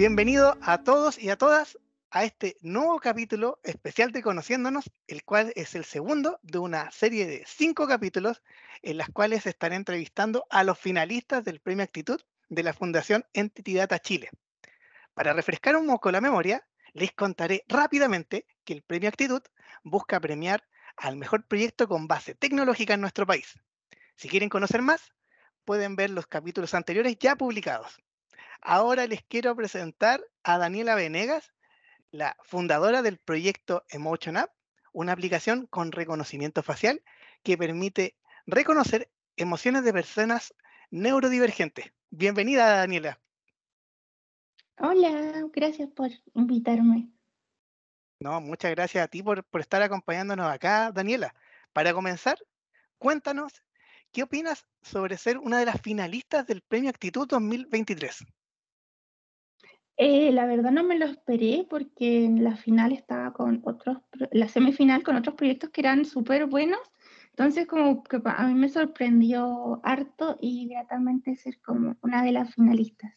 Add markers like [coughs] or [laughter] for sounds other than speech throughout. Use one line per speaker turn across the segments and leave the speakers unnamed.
Bienvenido a todos y a todas a este nuevo capítulo especial de Conociéndonos, el cual es el segundo de una serie de cinco capítulos en las cuales estaré entrevistando a los finalistas del Premio Actitud de la Fundación Data Chile. Para refrescar un poco la memoria, les contaré rápidamente que el Premio Actitud busca premiar al mejor proyecto con base tecnológica en nuestro país. Si quieren conocer más, pueden ver los capítulos anteriores ya publicados. Ahora les quiero presentar a Daniela Venegas, la fundadora del proyecto Emotion App, una aplicación con reconocimiento facial que permite reconocer emociones de personas neurodivergentes. Bienvenida, Daniela.
Hola, gracias por invitarme.
No, muchas gracias a ti por, por estar acompañándonos acá, Daniela. Para comenzar, cuéntanos, ¿qué opinas sobre ser una de las finalistas del Premio Actitud 2023?
Eh, la verdad no me lo esperé porque en la final estaba con otros, la semifinal con otros proyectos que eran súper buenos. Entonces como que a mí me sorprendió harto y gratamente ser como una de las finalistas.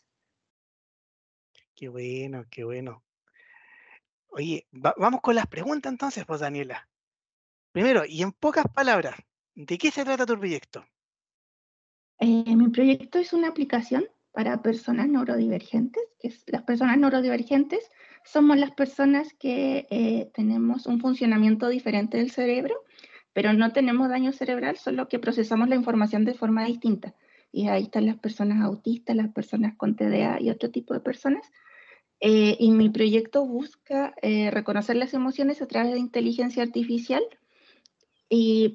Qué bueno, qué bueno. Oye, vamos con las preguntas entonces, pues Daniela. Primero, y en pocas palabras, ¿de qué se trata tu proyecto?
Eh, mi proyecto es una aplicación para personas neurodivergentes, las personas neurodivergentes somos las personas que eh, tenemos un funcionamiento diferente del cerebro, pero no tenemos daño cerebral, solo que procesamos la información de forma distinta. Y ahí están las personas autistas, las personas con TDA y otro tipo de personas. Eh, y mi proyecto busca eh, reconocer las emociones a través de inteligencia artificial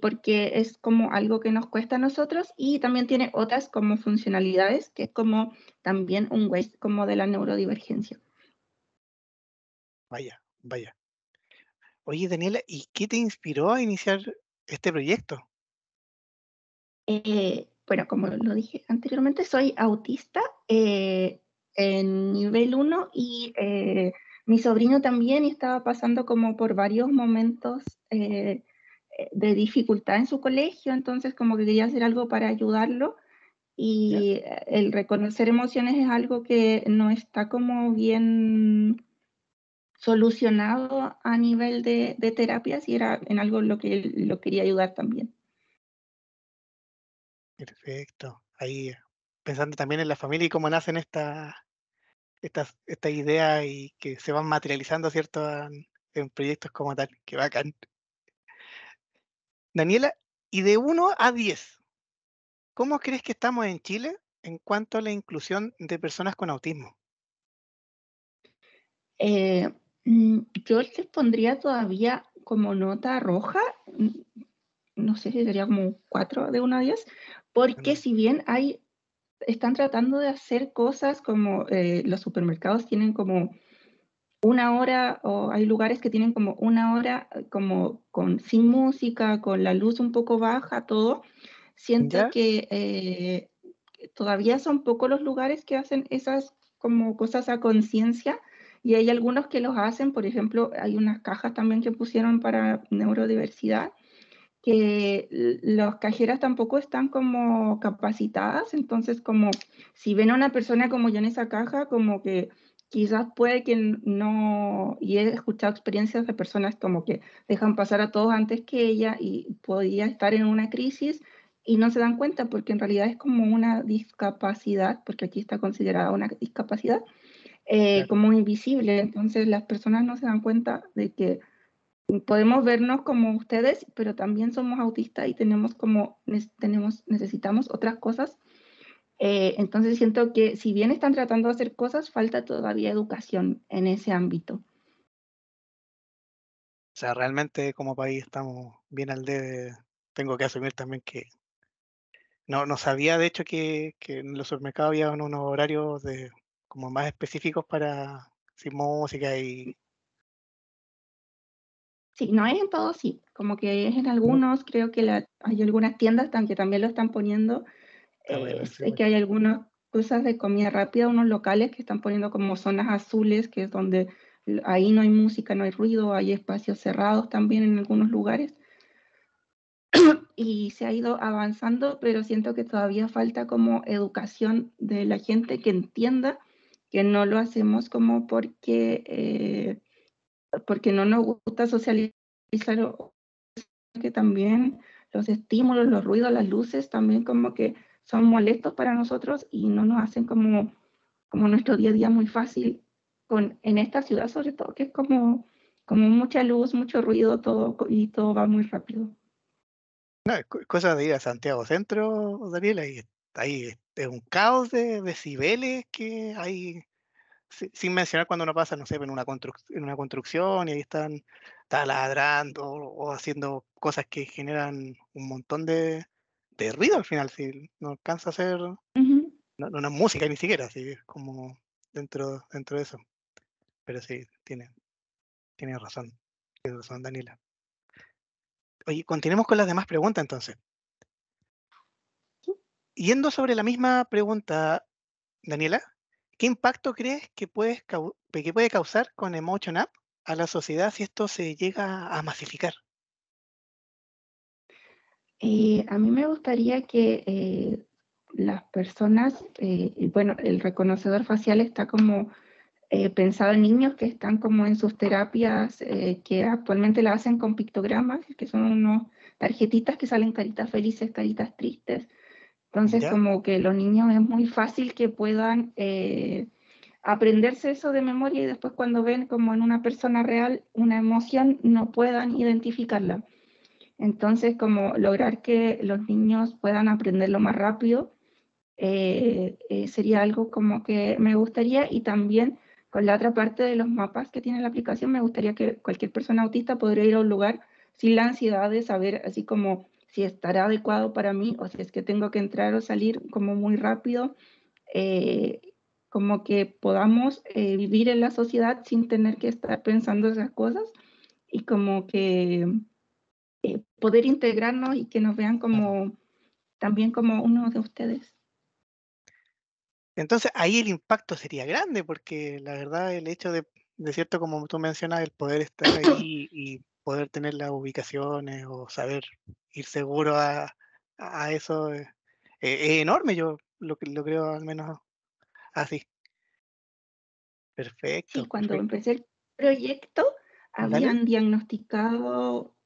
porque es como algo que nos cuesta a nosotros y también tiene otras como funcionalidades, que es como también un waste como de la neurodivergencia.
Vaya, vaya. Oye, Daniela, ¿y qué te inspiró a iniciar este proyecto?
Eh, bueno, como lo dije anteriormente, soy autista eh, en nivel 1 y eh, mi sobrino también estaba pasando como por varios momentos eh, de dificultad en su colegio, entonces como que quería hacer algo para ayudarlo y eh, el reconocer emociones es algo que no está como bien solucionado a nivel de, de terapias y era en algo lo que lo quería ayudar también.
Perfecto. Ahí pensando también en la familia y cómo nacen estas esta idea y que se van materializando, ¿cierto? En, en proyectos como tal, que bacán. Daniela, y de 1 a 10, ¿cómo crees que estamos en Chile en cuanto a la inclusión de personas con autismo?
Eh, mm, yo les pondría todavía como nota roja, mm, no sé si sería como 4 de 1 a 10, porque si bien hay, están tratando de hacer cosas como eh, los supermercados tienen como una hora, o hay lugares que tienen como una hora eh, como con, sin música, con la luz un poco baja, todo. Siento que eh, todavía son pocos los lugares que hacen esas como cosas a conciencia y hay algunos que los hacen, por ejemplo, hay unas cajas también que pusieron para neurodiversidad que las cajeras tampoco están como capacitadas, entonces como si ven a una persona como yo en esa caja, como que quizás puede que no, y he escuchado experiencias de personas como que dejan pasar a todos antes que ella y podía estar en una crisis y no se dan cuenta porque en realidad es como una discapacidad, porque aquí está considerada una discapacidad, eh, como invisible. Entonces las personas no se dan cuenta de que podemos vernos como ustedes, pero también somos autistas y tenemos como, tenemos, necesitamos otras cosas eh, entonces siento que si bien están tratando de hacer cosas, falta todavía educación en ese ámbito. O
sea, realmente como país estamos bien al de Tengo que asumir también que no, no sabía de hecho que, que en los supermercados había unos horarios de, como más específicos para sin música y...
Sí, no es en todos, sí. Como que es en algunos, creo que hay algunas tiendas que también lo están poniendo, eh, que hay algunas cosas de comida rápida, unos locales que están poniendo como zonas azules, que es donde ahí no hay música, no hay ruido, hay espacios cerrados también en algunos lugares. [coughs] y se ha ido avanzando, pero siento que todavía falta como educación de la gente que entienda que no lo hacemos como porque, eh, porque no nos gusta socializar, que también los estímulos, los ruidos, las luces, también como que son molestos para nosotros y no nos hacen como, como nuestro día a día muy fácil con, en esta ciudad, sobre todo, que es como, como mucha luz, mucho ruido todo, y todo va muy rápido.
No, cosa de ir a Santiago Centro, Daniel, y ahí es un caos de decibeles que hay sin mencionar cuando uno pasa, no sé, en una, en una construcción y ahí están taladrando o haciendo cosas que generan un montón de, de al final, si no alcanza a ser
no,
música ni siquiera, así como dentro, dentro de eso. Pero sí, tiene, tiene razón, tiene razón Daniela. Oye, continuemos con las demás preguntas entonces. Yendo sobre la misma pregunta, Daniela, ¿qué impacto crees que, puedes, que puede causar con Emotion App a la sociedad si esto se llega a masificar?
Eh, a mí me gustaría que eh, las personas, eh, bueno, el reconocedor facial está como pensado en niños que están como en sus terapias que actualmente la hacen con pictogramas, que son unos tarjetitas que salen caritas felices, caritas tristes. Entonces, como que los niños es muy fácil que puedan aprenderse eso de memoria y después cuando ven como en una persona real una emoción no puedan identificarla. Entonces, como lograr que los niños puedan aprenderlo más rápido eh, eh, sería algo como que me gustaría y también con la otra parte de los mapas que tiene la aplicación, me gustaría que cualquier persona autista podría ir a un lugar sin la ansiedad de saber así como si estará adecuado para mí o si es que tengo que entrar o salir como muy rápido, eh, como que podamos vivir en la sociedad sin tener que estar pensando esas cosas y como que poder integrarnos y que nos vean como también como uno de ustedes.
Entonces ahí el impacto sería grande porque la verdad el hecho de, de cierto como tú mencionas, el poder estar [coughs] ahí y poder tener las ubicaciones o saber ir seguro a, eso eh, e, es, enorme, yo lo, creo al menos así. Perfecto. Y cuando empecé
el proyecto, habían diagnosticado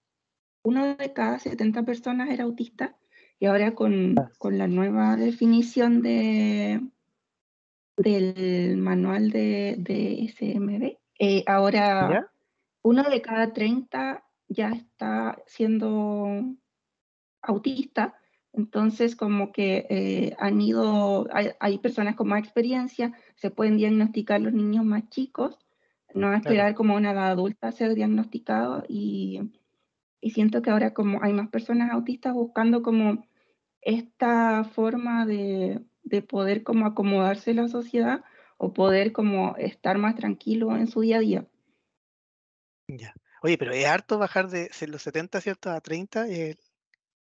uno de cada 70 personas era autista y ahora ah. con, la nueva definición de, del manual de, de SMB, eh, ahora uno de cada 30 ya está siendo autista, entonces como que eh, han ido, hay, personas con más experiencia, se pueden diagnosticar los niños más chicos, no esperar como una edad adulta ser diagnosticado y y siento que ahora como hay más personas autistas buscando como esta forma de, poder como acomodarse en la sociedad o poder como estar más tranquilo en su día a día.
Ya. Oye, pero es harto bajar de los 70, ¿cierto? A 30, eh,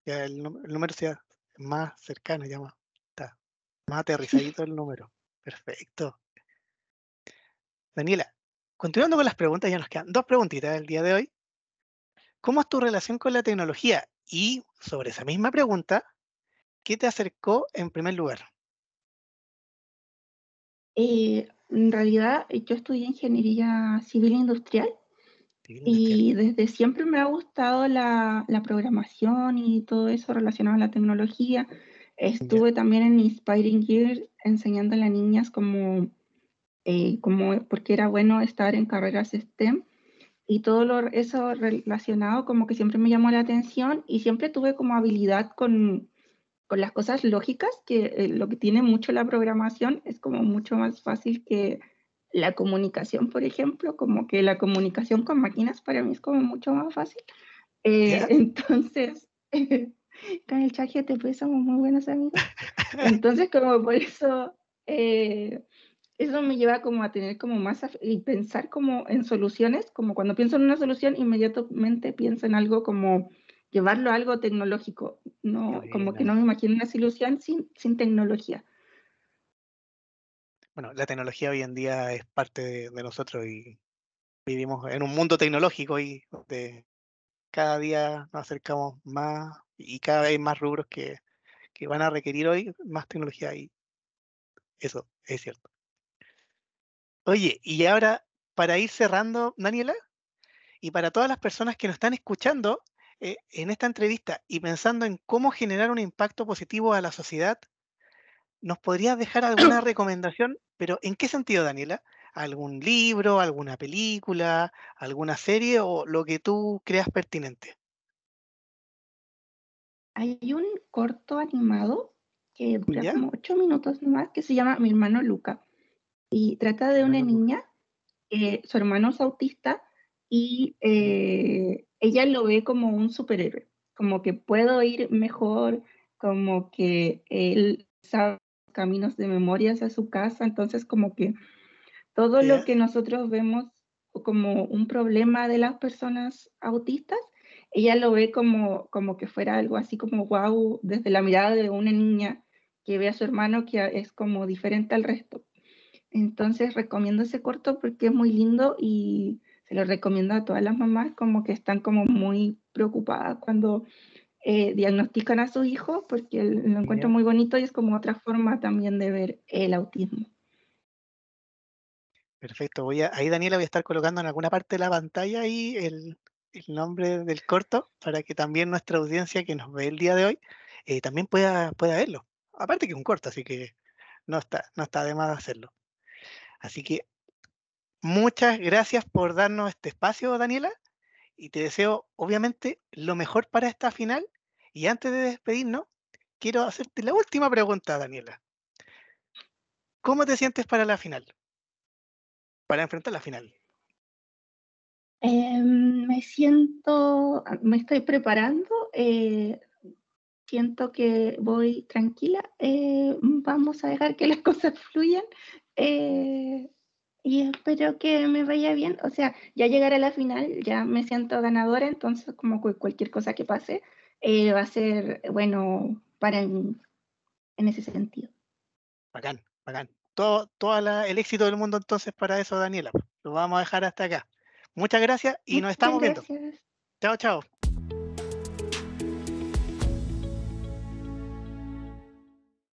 el, el, el número sea más cercano, ya más, está más [laughs] aterrizadito el número. Perfecto. Daniela, continuando con las preguntas, ya nos quedan dos preguntitas el día de hoy. ¿Cómo es tu relación con la tecnología? Y sobre esa misma pregunta, ¿qué te acercó en primer lugar?
Eh, en realidad, eh, yo estudié ingeniería civil industrial, y desde siempre me ha gustado la, programación y todo eso relacionado a la tecnología. Estuve también en Inspiring Gear enseñando a las niñas como, eh, como porque era bueno estar en carreras STEM y todo eso relacionado como que siempre me llamó la atención y siempre tuve como habilidad con, con las cosas lógicas, que eh, lo que tiene mucho la programación es como mucho más fácil que la comunicación, por ejemplo, como que la comunicación con máquinas para mí es como mucho más fácil. Eh, entonces, [laughs] con el chat te somos muy buenos amigos. Entonces, como por eso... Eh, eso me lleva como a tener como más y pensar como en soluciones, como cuando pienso en una solución, inmediatamente pienso en algo como llevarlo a algo tecnológico, no, como que no me imagino una solución sin, sin tecnología.
Bueno, la tecnología hoy en día es parte de, nosotros y vivimos en un mundo tecnológico y de, cada día nos acercamos más y cada vez hay más rubros que, que van a requerir hoy más tecnología y eso es cierto. Oye, y ahora, para ir cerrando, Daniela, y para todas las personas que nos están escuchando eh, en esta entrevista y pensando en cómo generar un impacto positivo a la sociedad, ¿nos podrías dejar alguna [clears throat] recomendación? Pero ¿en qué sentido, Daniela? ¿Algún libro, alguna película, alguna serie o lo que tú creas pertinente?
Hay un corto animado que dura como ocho minutos más que se llama Mi hermano Luca. Y trata de una ah. niña, eh, su hermano es autista y eh, ella lo ve como un superhéroe, como que puedo ir mejor, como que él sabe caminos de memoria hacia su casa, entonces como que todo lo que nosotros vemos como un problema de las personas autistas, ella lo ve como, como que fuera algo así como wow, desde la mirada de una niña que ve a su hermano que es como diferente al resto. Entonces recomiendo ese corto porque es muy lindo y se lo recomiendo a todas las mamás como que están como muy preocupadas cuando eh, diagnostican a sus hijos porque lo encuentro muy bonito y es como otra forma también de ver el autismo.
Perfecto, voy a, ahí Daniela voy a estar colocando en alguna parte de la pantalla ahí el, nombre del corto para que también nuestra audiencia que nos ve el día de hoy eh, también pueda, pueda verlo. Aparte que es un corto, así que no está, no está de más hacerlo. Así que muchas gracias por darnos este espacio, Daniela, y te deseo obviamente lo mejor para esta final. Y antes de despedirnos, quiero hacerte la última pregunta, Daniela. ¿Cómo te sientes para la final? Para enfrentar la final.
Em, me siento, me estoy preparando. Eh, siento que voy tranquila, eh, vamos a dejar que [laughs] las cosas fluyan eh, y espero que me vaya bien. O sea, ya llegar a la final, ya me siento ganadora, entonces como cualquier cosa que pase eh, va a ser bueno para mí en ese sentido.
Bacán, bacán. Todo, el éxito del mundo entonces para eso, Daniela. Lo vamos a dejar hasta acá. Muchas gracias y nos estamos gracias. viendo. Chao, chao.